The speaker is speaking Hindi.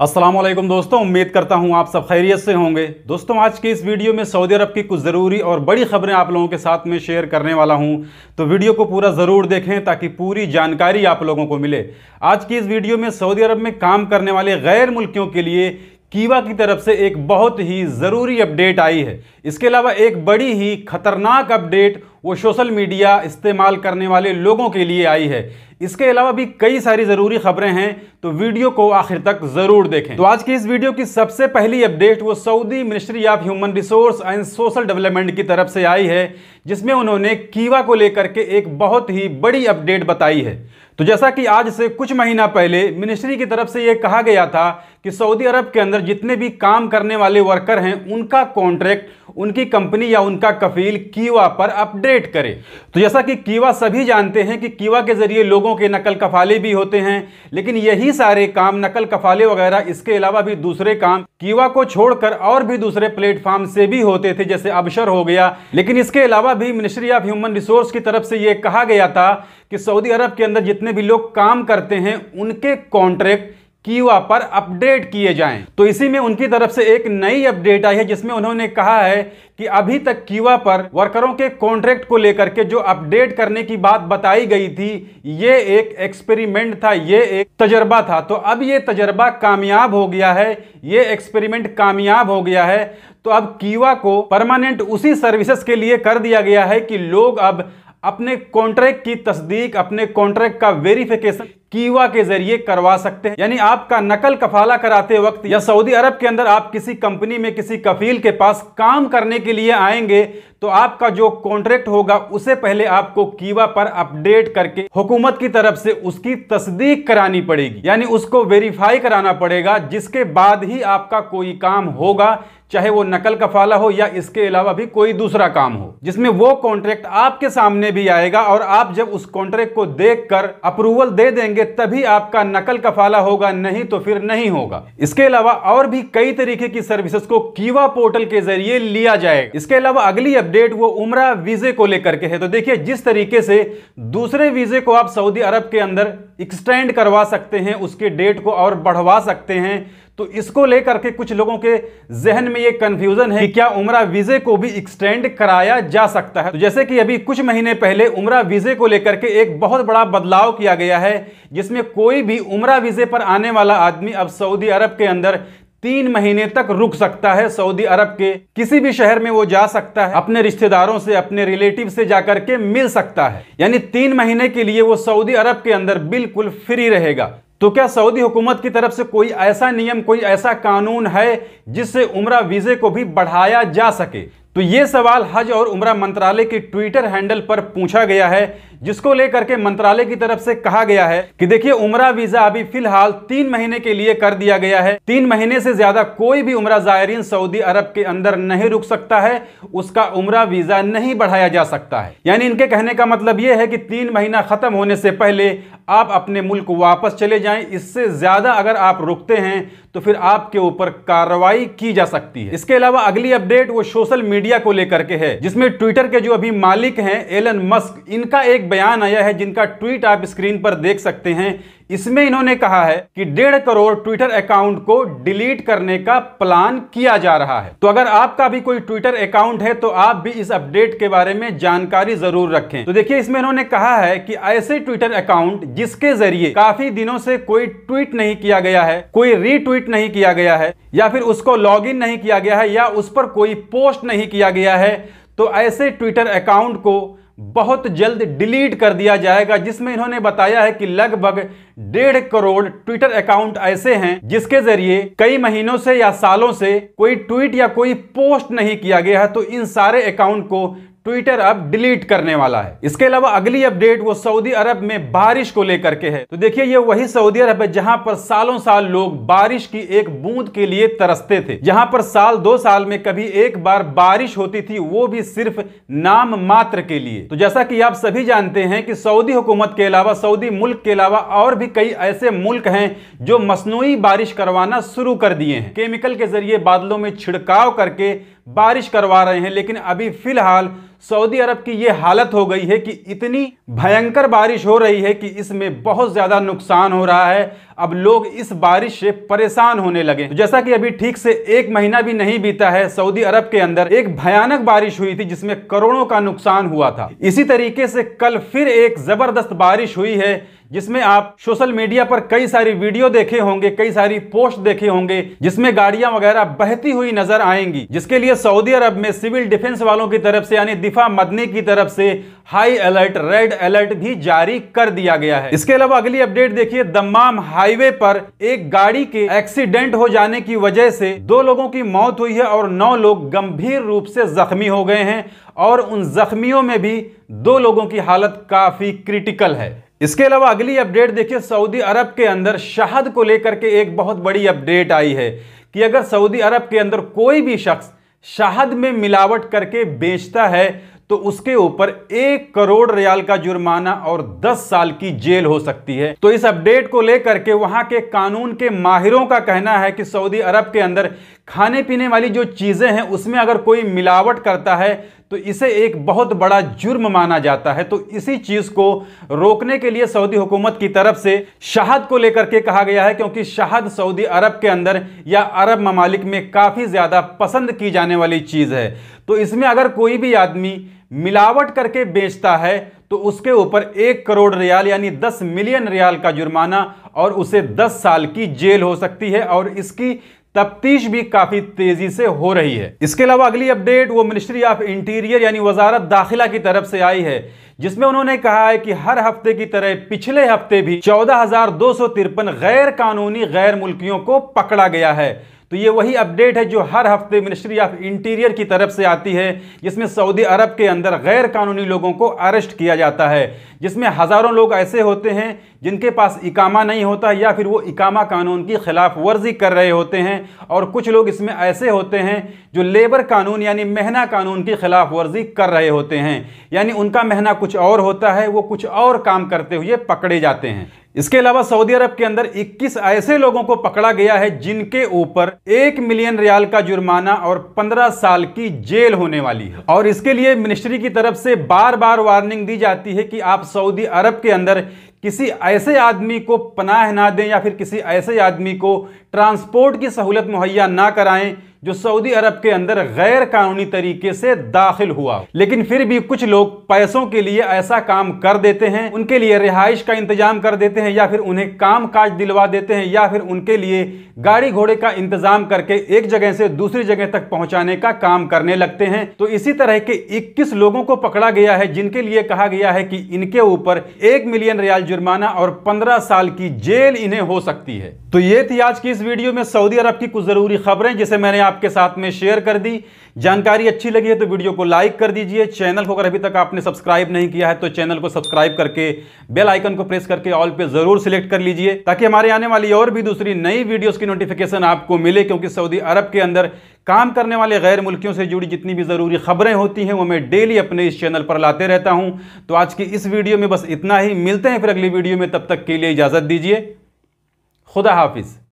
असलम दोस्तों उम्मीद करता हूँ आप सब खैरियत से होंगे दोस्तों आज के इस वीडियो में सऊदी अरब की कुछ ज़रूरी और बड़ी खबरें आप लोगों के साथ में शेयर करने वाला हूँ तो वीडियो को पूरा ज़रूर देखें ताकि पूरी जानकारी आप लोगों को मिले आज की इस वीडियो में सऊदी अरब में काम करने वाले गैर मुल्कियों के लिए कीवा की तरफ से एक बहुत ही ज़रूरी अपडेट आई है इसके अलावा एक बड़ी ही खतरनाक अपडेट वो सोशल मीडिया इस्तेमाल करने वाले लोगों के लिए आई है इसके अलावा भी कई सारी ज़रूरी खबरें हैं तो वीडियो को आखिर तक ज़रूर देखें तो आज की इस वीडियो की सबसे पहली अपडेट वो Saudi ministry of human resource and social development की तरफ से आई है जिसमें उन्होंने कीवा को लेकर के एक बहुत ही बड़ी अपडेट बताई है तो जैसा कि आज से कुछ महीना पहले मिनिस्ट्री की तरफ से यह कहा गया था कि सऊदी अरब के अंदर जितने भी काम करने वाले वर्कर हैं उनका कॉन्ट्रैक्ट उनकी कंपनी या उनका कफील कीवा पर अपडेट करे तो जैसा कि कीवा सभी जानते हैं कि कीवा के ज़रिए लोगों के नकल कफाले भी होते हैं लेकिन यही सारे काम नकल कफाले वगैरह इसके अलावा भी दूसरे काम कीवा को छोड़कर और भी दूसरे प्लेटफॉर्म से भी होते थे जैसे अबशर हो गया लेकिन इसके अलावा भी मिनिस्ट्री ऑफ ह्यूमन रिसोर्स की तरफ से ये कहा गया था कि सऊदी अरब के अंदर जितने भी लोग काम करते हैं उनके कॉन्ट्रैक्ट कीवा पर अपडेट किए जाएं तो इसी में उनकी तरफ से एक नई अपडेट आई है जिसमें उन्होंने कहा है कि अभी तक कीवा पर वर्करों के कॉन्ट्रैक्ट को लेकर के जो अपडेट करने की बात बताई गई थी ये एक एक्सपेरिमेंट था ये एक तजर्बा था तो अब ये तजर्बा कामयाब हो गया है ये एक्सपेरिमेंट कामयाब हो गया है तो अब कीवा को परमानेंट उसी सर्विसेस के लिए कर दिया गया है कि लोग अब अपने कॉन्ट्रैक्ट की तस्दीक अपने कॉन्ट्रैक्ट का वेरिफिकेशन कीवा के जरिए करवा सकते हैं यानी आपका नकल कफाला कराते वक्त या सऊदी अरब के अंदर आप किसी कंपनी में किसी कफील के पास काम करने के लिए आएंगे तो आपका जो कॉन्ट्रैक्ट होगा उसे पहले आपको कीवा पर अपडेट करके हुकूमत की तरफ से उसकी तस्दीक करानी पड़ेगी यानी उसको वेरीफाई कराना पड़ेगा जिसके बाद ही आपका कोई काम होगा चाहे वो नकल कफाला हो या इसके अलावा भी कोई दूसरा काम हो जिसमें वो कॉन्ट्रैक्ट आपके सामने भी आएगा और आप जब उस कॉन्ट्रैक्ट को देख अप्रूवल दे देंगे करेंगे तभी आपका नकल कफाला होगा नहीं तो फिर नहीं होगा इसके अलावा और भी कई तरीके की सर्विसेज को कीवा पोर्टल के जरिए लिया जाएगा इसके अलावा अगली अपडेट वो उमरा वीजे को लेकर के है तो देखिए जिस तरीके से दूसरे वीजे को आप सऊदी अरब के अंदर एक्सटेंड करवा सकते हैं उसके डेट को और बढ़वा सकते हैं तो इसको लेकर के कुछ लोगों के जहन में ये कंफ्यूजन है कि क्या उमरा वीज़े को भी एक्सटेंड कराया जा सकता है तो जैसे कि अभी कुछ महीने पहले उमरा वीज़े को लेकर के एक बहुत बड़ा बदलाव किया गया है जिसमें कोई भी उमरा वीज़े पर आने वाला आदमी अब सऊदी अरब के अंदर तीन महीने तक रुक सकता है सऊदी अरब के किसी भी शहर में वो जा सकता है अपने रिश्तेदारों से अपने रिलेटिव से जाकर के मिल सकता है यानी तीन महीने के लिए वो सऊदी अरब के अंदर बिल्कुल फ्री रहेगा तो क्या सऊदी हुकूमत की तरफ से कोई ऐसा नियम कोई ऐसा कानून है जिससे उम्र वीज़े को भी बढ़ाया जा सके तो ये सवाल हज और उम्र मंत्रालय के ट्विटर हैंडल पर पूछा गया है जिसको लेकर के मंत्रालय की तरफ से कहा गया है कि देखिए उमरा वीजा अभी फिलहाल तीन महीने के लिए कर दिया गया है तीन महीने से ज्यादा कोई भी उमरा जायरीन सऊदी अरब के अंदर नहीं रुक सकता है उसका उमरा वीजा नहीं बढ़ाया जा सकता है यानी इनके कहने का मतलब यह है कि तीन महीना खत्म होने से पहले आप अपने मुल्क वापस चले जाए इससे ज्यादा अगर आप रुकते हैं तो फिर आपके ऊपर कार्रवाई की जा सकती है इसके अलावा अगली अपडेट वो सोशल मीडिया को लेकर के है जिसमें ट्विटर के जो अभी मालिक हैं एलन मस्क इनका एक बयान आया है जिनका ट्वीट आप स्क्रीन पर देख सकते हैं इसमें इन्होंने कहा है कि डेढ़ करोड़ ट्विटर अकाउंट को डिलीट करने का प्लान किया जा रहा है तो अगर आपका भी कोई ट्विटर अकाउंट है तो आप भी इस अपडेट के बारे में जानकारी जरूर रखें तो देखिए इसमें इन्होंने कहा है कि ऐसे ट्विटर अकाउंट जिसके जरिए काफी दिनों से कोई ट्वीट नहीं किया गया है कोई रीट्वीट नहीं किया गया है या फिर उसको लॉग नहीं किया गया है या उस पर कोई पोस्ट नहीं किया गया है तो ऐसे ट्विटर अकाउंट को बहुत जल्द डिलीट कर दिया जाएगा जिसमें इन्होंने बताया है कि लगभग डेढ़ करोड़ ट्विटर अकाउंट ऐसे हैं जिसके जरिए कई महीनों से या सालों से कोई ट्वीट या कोई पोस्ट नहीं किया गया है तो इन सारे अकाउंट को ट्विटर अब डिलीट करने वाला है इसके अलावा अगली अपडेट वो सऊदी अरब में बारिश को लेकर के है तो देखिए ये वही सऊदी अरब है जहां पर सालों साल लोग बारिश की एक बूंद के लिए तरसते थे यहां पर साल दो साल में कभी एक बार बारिश होती थी वो भी सिर्फ नाम मात्र के लिए तो जैसा कि आप सभी जानते हैं कि सऊदी हुकूमत के अलावा सऊदी मुल्क के अलावा और भी कई ऐसे मुल्क हैं जो मसनू बारिश करवाना शुरू कर दिए हैं केमिकल के जरिए बादलों में छिड़काव करके बारिश करवा रहे हैं लेकिन अभी फिलहाल सऊदी अरब की ये हालत हो गई है कि इतनी भयंकर बारिश हो रही है कि इसमें बहुत ज़्यादा नुकसान हो रहा है अब लोग इस बारिश से परेशान होने लगे तो जैसा कि अभी ठीक से एक महीना भी नहीं बीता है सऊदी अरब के अंदर एक भयानक बारिश हुई थी जिसमें करोड़ों का नुकसान हुआ था इसी तरीके से कल फिर एक जबरदस्त बारिश हुई है जिसमें आप सोशल मीडिया पर कई सारी वीडियो देखे होंगे कई सारी पोस्ट देखे होंगे जिसमें गाड़ियां वगैरह बहती हुई नजर आएंगी जिसके लिए सऊदी अरब में सिविल डिफेंस वालों की तरफ से यानी दिफा मदनी की तरफ से हाई अलर्ट रेड अलर्ट भी जारी कर दिया गया है इसके अलावा अगली अपडेट देखिए दमाम हाईवे पर एक गाड़ी के एक्सीडेंट हो जाने की वजह से दो लोगों की मौत हुई है और नौ लोग गंभीर रूप से जख्मी हो गए हैं और उन जख्मियों में भी दो लोगों की हालत काफी क्रिटिकल है इसके अलावा अगली अपडेट देखिए सऊदी अरब के अंदर शहद को लेकर के एक बहुत बड़ी अपडेट आई है कि अगर सऊदी अरब के अंदर कोई भी शख्स शहद में मिलावट करके बेचता है तो उसके ऊपर एक करोड़ रियाल का जुर्माना और 10 साल की जेल हो सकती है तो इस अपडेट को लेकर के वहां के कानून के माहिरों का कहना है कि सऊदी अरब के अंदर खाने पीने वाली जो चीज़ें हैं उसमें अगर कोई मिलावट करता है तो इसे एक बहुत बड़ा जुर्म माना जाता है तो इसी चीज़ को रोकने के लिए सऊदी हुकूमत की तरफ से शहद को लेकर के कहा गया है क्योंकि शहद सऊदी अरब के अंदर या अरब ममालिक में काफ़ी ज़्यादा पसंद की जाने वाली चीज़ है तो इसमें अगर कोई भी आदमी मिलावट करके बेचता है तो उसके ऊपर एक करोड़ रियाल यानी दस मिलियन रियाल का जुर्माना और उसे दस साल की जेल हो सकती है और इसकी तफ्तीश भी काफी तेजी से हो रही है इसके अलावा अगली अपडेट वो मिनिस्ट्री ऑफ इंटीरियर यानी वजारत दाखिला की तरफ से आई है जिसमें उन्होंने कहा है कि हर हफ्ते की तरह पिछले हफ्ते भी चौदह गैर कानूनी गैर मुल्कियों को पकड़ा गया है तो ये वही अपडेट है जो हर हफ्ते मिनिस्ट्री ऑफ इंटीरियर की तरफ से आती है जिसमें सऊदी अरब के अंदर गैर कानूनी लोगों को अरेस्ट किया जाता है जिसमें हज़ारों लोग ऐसे होते हैं जिनके पास इकामा नहीं होता या फिर वो इकामा कानून की खिलाफ वर्जी कर रहे होते हैं और कुछ लोग इसमें ऐसे होते हैं जो लेबर कानून यानी महना कानून की खिलाफ वर्जी कर रहे होते हैं यानी उनका महना कुछ और होता है वो कुछ और काम करते हुए पकड़े जाते हैं इसके अलावा सऊदी अरब के अंदर 21 ऐसे लोगों को पकड़ा गया है जिनके ऊपर एक मिलियन रियाल का जुर्माना और 15 साल की जेल होने वाली है और इसके लिए मिनिस्ट्री की तरफ से बार बार वार्निंग दी जाती है कि आप सऊदी अरब के अंदर किसी ऐसे आदमी को पनाह ना दें या फिर किसी ऐसे आदमी को ट्रांसपोर्ट की सहूलत मुहैया ना कराएं जो सऊदी अरब के अंदर गैर कानूनी तरीके से दाखिल हुआ लेकिन फिर भी कुछ लोग पैसों के लिए ऐसा काम कर देते हैं उनके लिए रिहाइश का इंतजाम कर देते हैं या फिर उन्हें काम काज दिलवा देते हैं या फिर उनके लिए गाड़ी घोड़े का इंतजाम करके एक जगह से दूसरी जगह तक पहुंचाने का काम करने लगते हैं तो इसी तरह के इक्कीस लोगों को पकड़ा गया है जिनके लिए कहा गया है कि इनके ऊपर एक मिलियन रियाल जुर्माना और पंद्रह साल की जेल इन्हें हो सकती है तो ये थी आज की इस वीडियो में सऊदी अरब की कुछ जरूरी खबरें जिसे मैंने आपके साथ में शेयर कर दी जानकारी अच्छी लगी है तो वीडियो को लाइक कर दीजिए चैनल को अगर अभी तक आपने सब्सक्राइब नहीं किया है तो चैनल को सब्सक्राइब करके बेल आइकन को प्रेस करके ऑल पे जरूर सिलेक्ट कर लीजिए ताकि हमारे आने वाली और भी दूसरी नई वीडियोस की नोटिफिकेशन आपको मिले क्योंकि सऊदी अरब के अंदर काम करने वाले गैर मुल्कियों से जुड़ी जितनी भी ज़रूरी खबरें होती हैं वो मैं डेली अपने इस चैनल पर लाते रहता हूँ तो आज की इस वीडियो में बस इतना ही मिलते हैं फिर अगली वीडियो में तब तक के लिए इजाज़त दीजिए खुदा हाफिज़